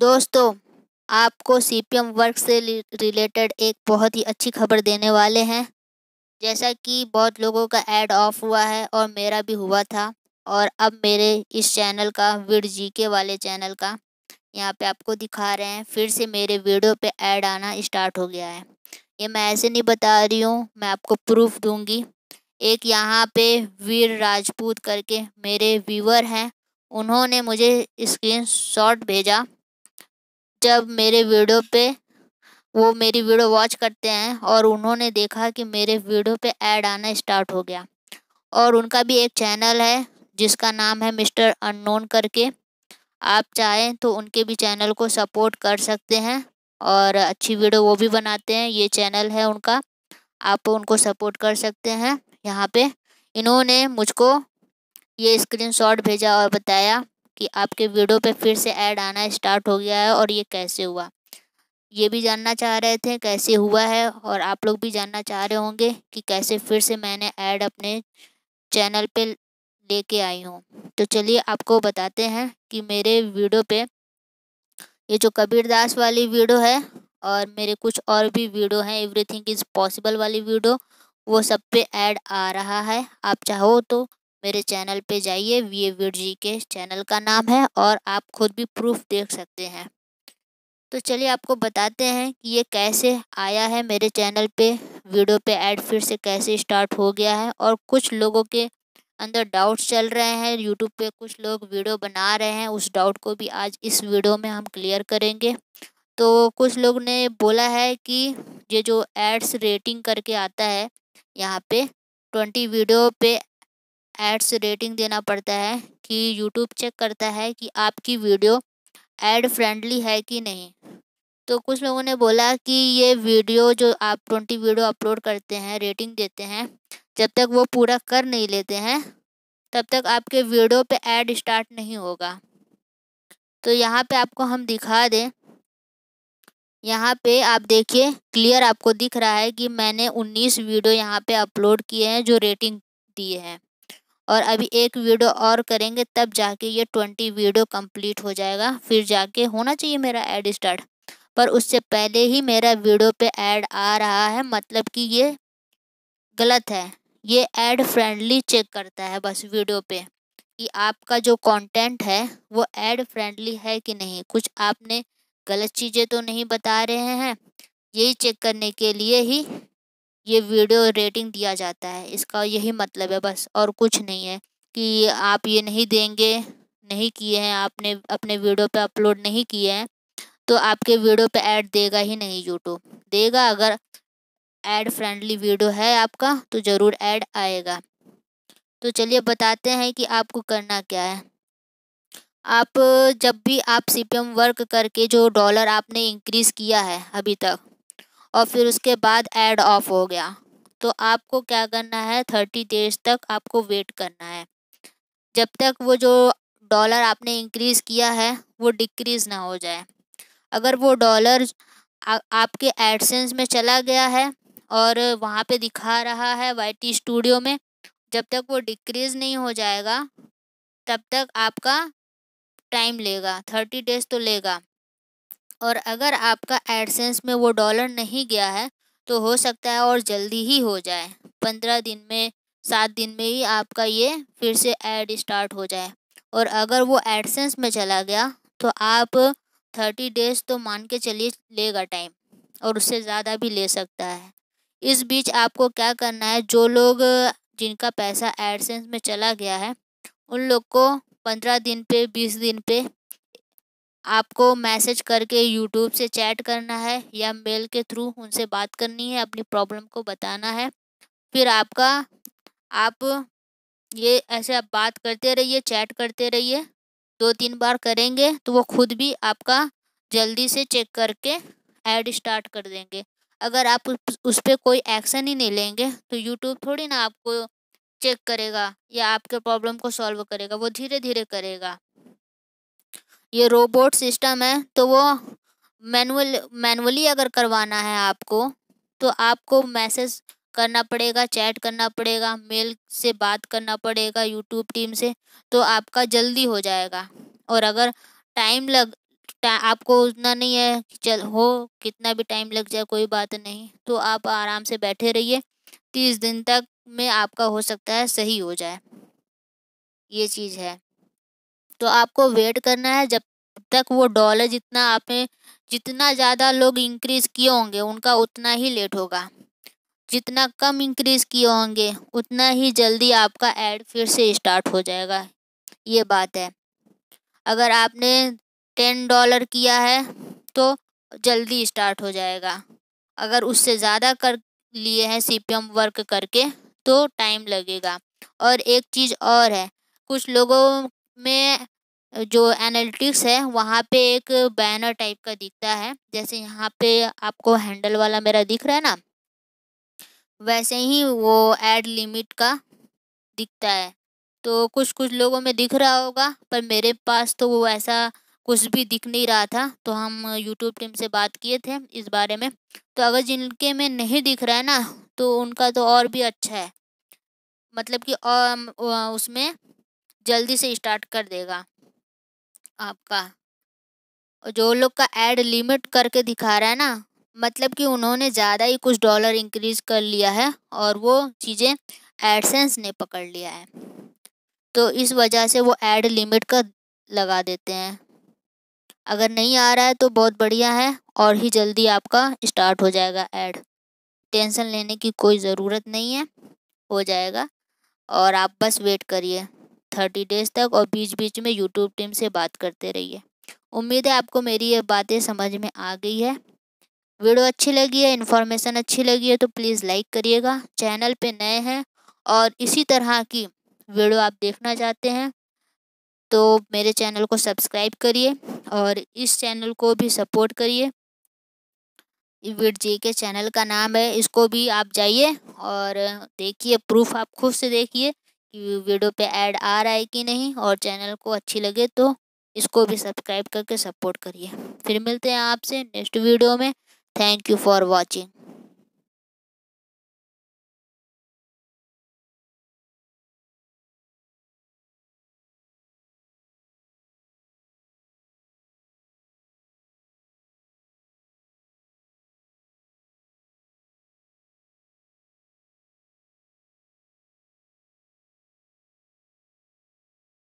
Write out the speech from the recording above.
दोस्तों आपको C P M work से रिलेटेड एक बहुत ही अच्छी खबर देने वाले हैं जैसा कि बहुत लोगों का ऐड ऑफ हुआ है और मेरा भी हुआ था और अब मेरे इस चैनल का वीर जी के वाले चैनल का यहाँ पे आपको दिखा रहे हैं फिर से मेरे वीडियो पे ऐड आना स्टार्ट हो गया है ये मैं ऐसे नहीं बता रही हूँ मैं आपको प्रूफ दूंगी एक यहाँ पे वीर राजपूत करके मेरे व्यूवर हैं उन्होंने मुझे स्क्रीन शॉट भेजा जब मेरे वीडियो पे वो मेरी वीडियो वॉच करते हैं और उन्होंने देखा कि मेरे वीडियो पे ऐड आना स्टार्ट हो गया और उनका भी एक चैनल है जिसका नाम है मिस्टर अननोन करके आप चाहें तो उनके भी चैनल को सपोर्ट कर सकते हैं और अच्छी वीडियो वो भी बनाते हैं ये चैनल है उनका आप उनको सपोर्ट कर सकते हैं यहाँ पे इन्होंने मुझको ये स्क्रीनशॉट भेजा और बताया कि आपके वीडियो पे फिर से ऐड आना स्टार्ट हो गया है और ये कैसे हुआ ये भी जानना चाह रहे थे कैसे हुआ है और आप लोग भी जानना चाह रहे होंगे कि कैसे फिर से मैंने ऐड अपने चैनल पे लेके आई हूँ तो चलिए आपको बताते हैं कि मेरे वीडियो पे ये जो कबीर दास वाली वीडियो है और मेरे कुछ और भी वीडियो हैं एवरीथिंग इज़ पॉसिबल वाली वीडियो वो सब पे ऐड आ रहा है आप चाहो तो मेरे चैनल पे जाइए वी वीर जी के चैनल का नाम है और आप खुद भी प्रूफ देख सकते हैं तो चलिए आपको बताते हैं कि ये कैसे आया है मेरे चैनल पे वीडियो पे ऐड फिर से कैसे स्टार्ट हो गया है और कुछ लोगों के अंदर डाउट्स चल रहे हैं यूट्यूब पे कुछ लोग वीडियो बना रहे हैं उस डाउट को भी आज इस वीडियो में हम क्लियर करेंगे तो कुछ लोग ने बोला है कि ये जो एड्स रेटिंग करके आता है यहाँ पे ट्वेंटी वीडियो पे एड्स रेटिंग देना पड़ता है कि यूट्यूब चेक करता है कि आपकी वीडियो एड फ्रेंडली है कि नहीं तो कुछ लोगों ने बोला कि ये वीडियो जो आप ट्वेंटी वीडियो अपलोड करते हैं रेटिंग देते हैं जब तक वो पूरा कर नहीं लेते हैं तब तक आपके वीडियो पे ऐड स्टार्ट नहीं होगा तो यहाँ पे आपको हम दिखा दें यहाँ पे आप देखिए क्लियर आपको दिख रहा है कि मैंने 19 वीडियो यहाँ पे अपलोड किए हैं जो रेटिंग दिए हैं और अभी एक वीडियो और करेंगे तब जाके ये ट्वेंटी वीडियो कंप्लीट हो जाएगा फिर जाके होना चाहिए मेरा ऐड स्टार्ट पर उससे पहले ही मेरा वीडियो पे ऐड आ रहा है मतलब कि ये गलत है ये ऐड फ्रेंडली चेक करता है बस वीडियो पे कि आपका जो कंटेंट है वो ऐड फ्रेंडली है कि नहीं कुछ आपने गलत चीज़ें तो नहीं बता रहे हैं यही चेक करने के लिए ही ये वीडियो रेटिंग दिया जाता है इसका यही मतलब है बस और कुछ नहीं है कि आप ये नहीं देंगे नहीं किए हैं आपने अपने वीडियो पे अपलोड नहीं किए हैं तो आपके वीडियो पे ऐड देगा ही नहीं यूट्यूब देगा अगर ऐड फ्रेंडली वीडियो है आपका तो ज़रूर ऐड आएगा तो चलिए बताते हैं कि आपको करना क्या है आप जब भी आप सी वर्क करके जो डॉलर आपने इंक्रीज़ किया है अभी तक और फिर उसके बाद ऐड ऑफ हो गया तो आपको क्या करना है थर्टी डेज तक आपको वेट करना है जब तक वो जो डॉलर आपने इंक्रीज़ किया है वो डिक्रीज़ ना हो जाए अगर वो डॉलर आपके एडसेंस में चला गया है और वहाँ पे दिखा रहा है वाई स्टूडियो में जब तक वो डिक्रीज़ नहीं हो जाएगा तब तक आपका टाइम लेगा थर्टी डेज तो लेगा और अगर आपका एडसेंस में वो डॉलर नहीं गया है तो हो सकता है और जल्दी ही हो जाए पंद्रह दिन में सात दिन में ही आपका ये फिर से ऐड स्टार्ट हो जाए और अगर वो एडसेंस में चला गया तो आप थर्टी डेज तो मान के चलिए लेगा टाइम और उससे ज़्यादा भी ले सकता है इस बीच आपको क्या करना है जो लोग जिनका पैसा एडसेंस में चला गया है उन लोग को पंद्रह दिन पे बीस दिन पे आपको मैसेज करके यूट्यूब से चैट करना है या मेल के थ्रू उनसे बात करनी है अपनी प्रॉब्लम को बताना है फिर आपका आप ये ऐसे आप बात करते रहिए चैट करते रहिए दो तीन बार करेंगे तो वो खुद भी आपका जल्दी से चेक करके ऐड स्टार्ट कर देंगे अगर आप उस पर कोई एक्शन ही नहीं लेंगे तो यूट्यूब थोड़ी ना आपको चेक करेगा या आपके प्रॉब्लम को सॉल्व करेगा वो धीरे धीरे करेगा ये रोबोट सिस्टम है तो वो मैनुअल मैनुअली अगर करवाना है आपको तो आपको मैसेज करना पड़ेगा चैट करना पड़ेगा मेल से बात करना पड़ेगा यूट्यूब टीम से तो आपका जल्दी हो जाएगा और अगर टाइम लग टा, आपको उतना नहीं है चल हो कितना भी टाइम लग जाए कोई बात नहीं तो आप आराम से बैठे रहिए तीस दिन तक में आपका हो सकता है सही हो जाए ये चीज़ है तो आपको वेट करना है जब तक वो डॉलर जितना आपने जितना ज़्यादा लोग इंक्रीज़ किए होंगे उनका उतना ही लेट होगा जितना कम इंक्रीज़ किए होंगे उतना ही जल्दी आपका ऐड फिर से स्टार्ट हो जाएगा ये बात है अगर आपने टेन डॉलर किया है तो जल्दी स्टार्ट हो जाएगा अगर उससे ज़्यादा कर लिए हैं सी वर्क करके तो टाइम लगेगा और एक चीज़ और है कुछ लोगों में जो एनालिटिक्स है वहाँ पे एक बैनर टाइप का दिखता है जैसे यहाँ पे आपको हैंडल वाला मेरा दिख रहा है ना वैसे ही वो एड लिमिट का दिखता है तो कुछ कुछ लोगों में दिख रहा होगा पर मेरे पास तो वो ऐसा कुछ भी दिख नहीं रहा था तो हम यूट्यूब टीम से बात किए थे इस बारे में तो अगर जिनके में नहीं दिख रहा है ना तो उनका तो और भी अच्छा है मतलब कि और उसमें जल्दी से स्टार्ट कर देगा आपका जो लोग का एड लिमिट करके दिखा रहा है ना मतलब कि उन्होंने ज़्यादा ही कुछ डॉलर इंक्रीज कर लिया है और वो चीज़ें एडसेंस ने पकड़ लिया है तो इस वजह से वो एड लिमिट का लगा देते हैं अगर नहीं आ रहा है तो बहुत बढ़िया है और ही जल्दी आपका स्टार्ट हो जाएगा ऐड टेंशन लेने की कोई ज़रूरत नहीं है हो जाएगा और आप बस वेट करिए थर्टी डेज तक और बीच बीच में यूट्यूब टीम से बात करते रहिए उम्मीद है आपको मेरी ये बातें समझ में आ गई है वीडियो अच्छी लगी है इन्फॉर्मेशन अच्छी लगी है तो प्लीज़ लाइक करिएगा चैनल पे नए हैं और इसी तरह की वीडियो आप देखना चाहते हैं तो मेरे चैनल को सब्सक्राइब करिए और इस चैनल को भी सपोर्ट करिए वीर जी के चैनल का नाम है इसको भी आप जाइए और देखिए प्रूफ आप खुद से देखिए कि वीडियो पे ऐड आ रहा है कि नहीं और चैनल को अच्छी लगे तो इसको भी सब्सक्राइब करके सपोर्ट करिए फिर मिलते हैं आपसे नेक्स्ट वीडियो में थैंक यू फॉर वॉचिंग